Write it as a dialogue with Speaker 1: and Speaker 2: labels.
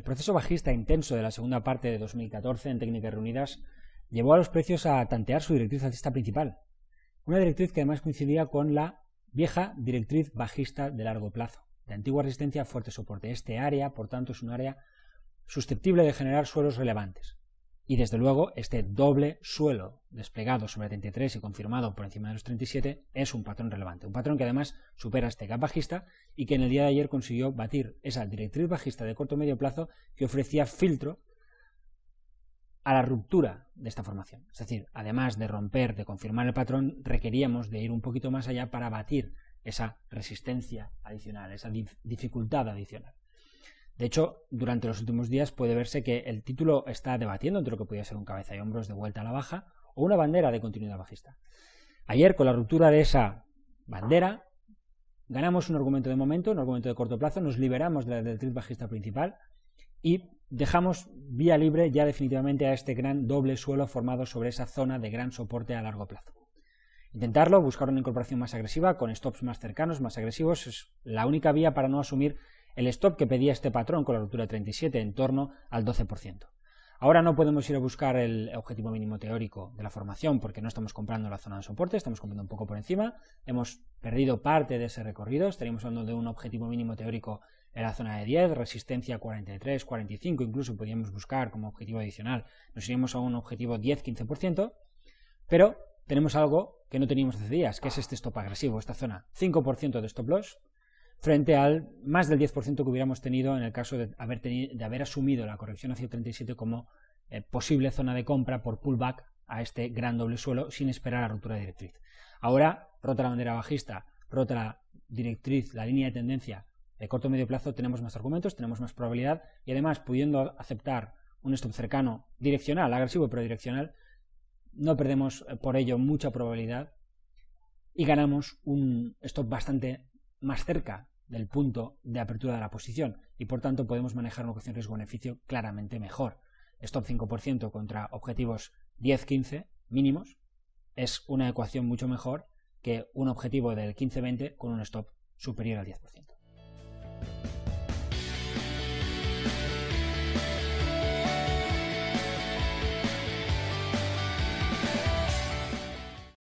Speaker 1: El proceso bajista intenso de la segunda parte de 2014 en técnicas reunidas llevó a los precios a tantear su directriz alcista principal, una directriz que además coincidía con la vieja directriz bajista de largo plazo, de antigua resistencia a fuerte soporte. Este área, por tanto, es un área susceptible de generar suelos relevantes. Y desde luego, este doble suelo desplegado sobre 33 y confirmado por encima de los 37 es un patrón relevante. Un patrón que además supera este gap bajista y que en el día de ayer consiguió batir esa directriz bajista de corto medio plazo que ofrecía filtro a la ruptura de esta formación. Es decir, además de romper, de confirmar el patrón, requeríamos de ir un poquito más allá para batir esa resistencia adicional, esa dificultad adicional. De hecho, durante los últimos días puede verse que el título está debatiendo entre lo que podría ser un cabeza y hombros de vuelta a la baja o una bandera de continuidad bajista. Ayer, con la ruptura de esa bandera, ganamos un argumento de momento, un argumento de corto plazo, nos liberamos de la del bajista principal y dejamos vía libre ya definitivamente a este gran doble suelo formado sobre esa zona de gran soporte a largo plazo. Intentarlo, buscar una incorporación más agresiva, con stops más cercanos, más agresivos, es la única vía para no asumir el stop que pedía este patrón con la ruptura de 37 en torno al 12%. Ahora no podemos ir a buscar el objetivo mínimo teórico de la formación porque no estamos comprando la zona de soporte, estamos comprando un poco por encima, hemos perdido parte de ese recorrido, estaríamos hablando de un objetivo mínimo teórico en la zona de 10, resistencia 43, 45, incluso podríamos buscar como objetivo adicional, nos iríamos a un objetivo 10-15%, pero tenemos algo que no teníamos hace días, que es este stop agresivo, esta zona 5% de stop loss, frente al más del 10% que hubiéramos tenido en el caso de haber, de haber asumido la corrección hacia 37 como eh, posible zona de compra por pullback a este gran doble suelo sin esperar la ruptura de directriz. Ahora rota la bandera bajista, rota la directriz, la línea de tendencia de corto o medio plazo, tenemos más argumentos, tenemos más probabilidad y además pudiendo aceptar un stop cercano direccional, agresivo pero direccional, no perdemos eh, por ello mucha probabilidad y ganamos un stop bastante más cerca del punto de apertura de la posición y por tanto podemos manejar una ecuación riesgo-beneficio claramente mejor. Stop 5% contra objetivos 10-15 mínimos es una ecuación mucho mejor que un objetivo del 15-20 con un stop superior al 10%.